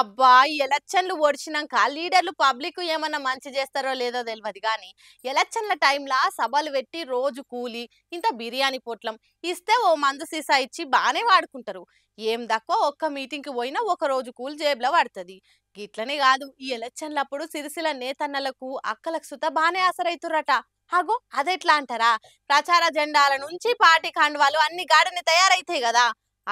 అబ్బా ఎలక్షన్లు ఓడిచినాక లీడర్లు పబ్లిక్ ఏమన్నా మంచి చేస్తారో లేదో తెలియదు కానీ ఎలక్షన్ల టైంలో సభలు పెట్టి రోజు కూలి ఇంత బిర్యానీ పొట్లం ఇస్తే ఓ మందు సీసా ఇచ్చి బాగానే వాడుకుంటారు ఏం దక్కో ఒక్క మీటింగ్కి పోయినా ఒక రోజు కూలి జేబులో పడుతుంది గిట్లనే కాదు ఈ ఎలక్షన్లప్పుడు సిరిసిల నేతన్నలకు అక్కలకు సుత బాగానే ఆసరైతురట అగో అదెట్లా అంటారా ప్రచార జెండాల నుంచి పార్టీ కాండవాలు అన్ని గాడిని తయారైతాయి కదా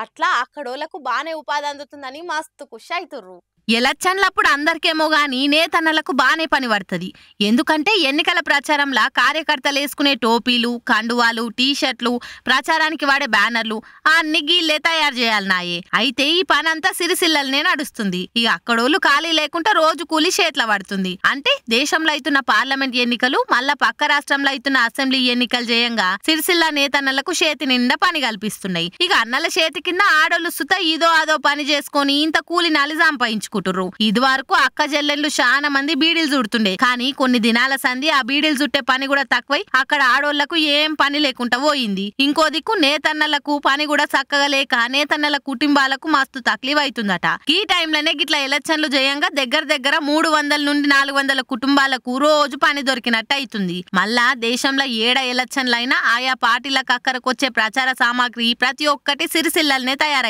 అట్లా అక్కడోళ్ళకు బాగానే ఉపాధి అందుతుందని మస్తు ఖుషి అవుతుర్రు ఎలక్షన్లప్పుడు అందరికేమో గాని నేతన్నలకు బానే పని పడుతుంది ఎందుకంటే ఎన్నికల ప్రచారంలా కార్యకర్తలు వేసుకునే టోపీలు కండువాలు టీషర్ట్లు ప్రచారానికి వాడే బ్యానర్లు అన్ని గీళ్లే తయారు చేయాలి నాయే అయితే ఈ పని అంతా సిరిసిల్లలనే నడుస్తుంది ఇక అక్కడోళ్ళు ఖాళీ లేకుండా రోజు కూలి చేతిలో పడుతుంది అంటే దేశంలో అవుతున్న పార్లమెంట్ ఎన్నికలు మళ్ళా పక్క రాష్ట్రంలో అవుతున్న అసెంబ్లీ ఎన్నికలు చేయంగా సిరిసిల్ల నేతన్నలకు చేతి నిండా పని కల్పిస్తున్నాయి ఇక అన్నల చేతి చేతి కింద ఆడోళ్ళు సుత ఇదో అదో పని చేసుకొని ఇంత కూలి నాలి సంపాదించుకుంటురు ఇది వరకు అక్క చెల్లెళ్ళు చాలా మంది బీడీలు చుడుతుండే కానీ కొన్ని దినాల సంధి ఆ బీడీలు చుట్టే పని కూడా తక్కువై అక్కడ ఆడోళ్లకు ఏం పని లేకుండా పోయింది ఇంకో దిక్కు నేతన్నలకు పని కూడా చక్కగా లేక నేతన్నల కుటుంబాలకు మస్తు తక్లీఫ్ అవుతుందట ఈ టైంలోనే గిట్లా ఎలక్షన్లు చేయంగా దగ్గర దగ్గర మూడు వందల నుండి నాలుగు వందల కుటుంబాలకు రోజు పని దొరికినట్టు అవుతుంది మళ్ళా దేశంలో ఏడ ఎలక్షన్లైనా ఆయా పార్టీలకు అక్కడికి వచ్చే ప్రచార సామాగ్రి ప్రతి ఒక్కటి సిరిసిల్ల ఏ ఆడ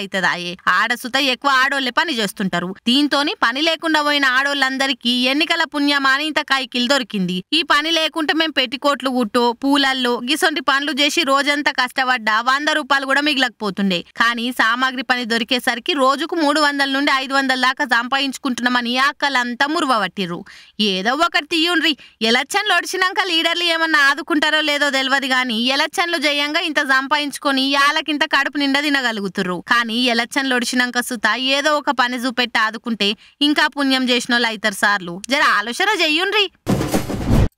ఆడసుత ఎక్కువ ఆడోళ్లే పని చేస్తుంటారు దీంతోని పని లేకుండా పోయిన ఆడోళ్ళందరికీ ఎన్నికల పుణ్యమాని ఇంత కాయకిలు దొరికింది ఈ పని లేకుంటే మేము పెట్టికోట్లు గుట్టో పూలల్లో గిసొంటి పనులు చేసి రోజంతా కష్టపడ్డా వంద రూపాయలు కూడా మిగిలకపోతుండే కానీ సామాగ్రి పని దొరికేసరికి రోజుకు మూడు వందల నుండి ఐదు వందల దాకా సంపాదించుకుంటున్నామని అక్కలంతా మురువబట్టిర్రు ఏదో ఒకటి తీయుండ్రి ఎలక్షన్లు ఒడిచినాక లీడర్లు ఏమన్నా ఆదుకుంటారో లేదో తెలియదు కానీ ఎలక్షన్లు చేయంగా ఇంత సంపాదించుకొని వాళ్ళకింత కడుపు నిండా తినగలుగుతుంది తిరుగుతుర్రు కానీ ఎలక్షన్లు ఒడిచినాక సుత ఏదో ఒక పని చూపెట్టి ఆదుకుంటే ఇంకా పుణ్యం చేసిన వాళ్ళు సార్లు జర ఆలోచన చెయ్యుండ్రి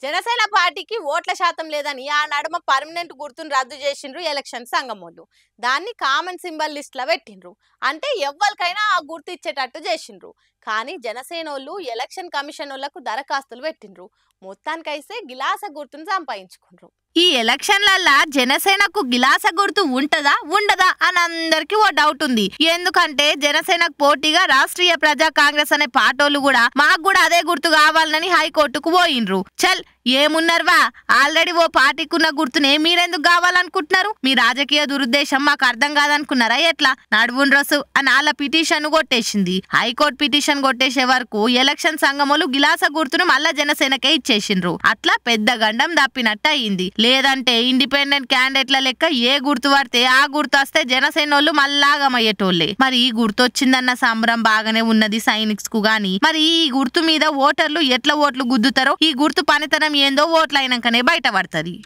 జనసేన పార్టీకి ఓట్ల శాతం లేదని ఆ నడుమ పర్మనెంట్ గుర్తును రద్దు చేసిండ్రు ఎలక్షన్ వాళ్ళు దాన్ని కామన్ సింబల్ లిస్ట్లో పెట్టిండ్రు అంటే ఎవరికైనా ఆ గుర్తు ఇచ్చేటట్టు చేసిండ్రు కానీ జనసేన ఎలక్షన్ కమిషన్ దరఖాస్తులు పెట్టిండ్రు మొత్తానికైతే గిలాస గుర్తును సంపాదించుకుండ్రు ఈ ఎలక్షన్లల్లా జనసేనకు గిలాస గుర్తు ఉంటదా ఉండదా అని అందరికి ఓ డౌట్ ఉంది ఎందుకంటే జనసేనకు పోటీగా రాష్ట్రీయ ప్రజా కాంగ్రెస్ అనే పాటోళ్ళు కూడా మాకు కూడా అదే గుర్తు కావాలని హైకోర్టుకు పోయినరు చల్ ఏమున్నారువా ఆల్రెడీ ఓ పార్టీకున్న గుర్తునే మీరెందుకు కావాలనుకుంటున్నారు మీ రాజకీయ దురుద్దేశం మాకు అర్థం కాదనుకున్నారా ఎట్లా నడువున్ రసు అని వాళ్ళ పిటిషన్ కొట్టేసింది హైకోర్టు పిటిషన్ కొట్టేసే వరకు ఎలక్షన్ సంఘములు గిలాస గుర్తును మళ్ళా జనసేనకే ఇచ్చేసిండ్రు అట్లా పెద్ద గండం తప్పినట్టు అయింది లేదంటే ఇండిపెండెంట్ క్యాండిడేట్ల లెక్క ఏ గుర్తు పడితే ఆ గుర్తు వస్తే జనసేన వాళ్ళు మళ్ళాగమయ్యేటోళ్ళే మరి ఈ గుర్తు వచ్చిందన్న సంబరం బాగానే ఉన్నది సైనిక్స్ కు గాని మరి ఈ గుర్తు మీద ఓటర్లు ఎట్లా ఓట్లు గుద్దుతారో ఈ గుర్తు పనితనం ఏందో బయట బయటపడుతుంది